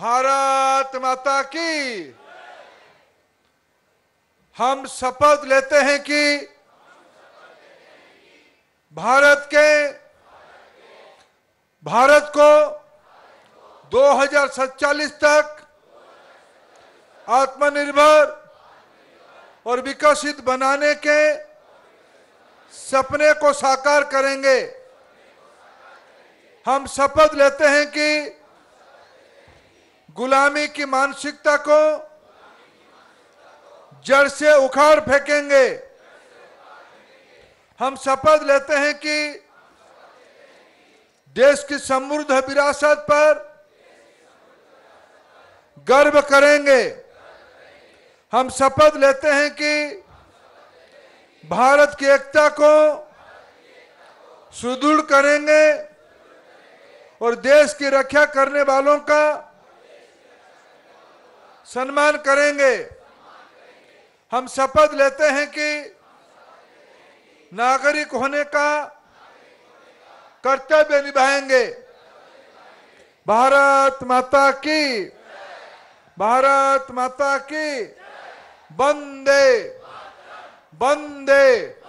भारत माता की हम शपथ लेते हैं कि भारत के भारत को 2047 तक आत्मनिर्भर और विकसित बनाने के सपने को साकार करेंगे हम शपथ लेते हैं कि गुलामी की मानसिकता को जड़ से उखाड़ फेंकेंगे हम शपथ लेते हैं कि देश की समृद्ध विरासत पर गर्व करेंगे हम शपथ लेते हैं कि भारत की एकता को सुदृढ़ करेंगे और देश की रक्षा करने वालों का सम्मान करेंगे हम शपथ लेते हैं कि नागरिक होने का कर्तव्य निभाएंगे भारत माता की भारत माता की बंदे बंदे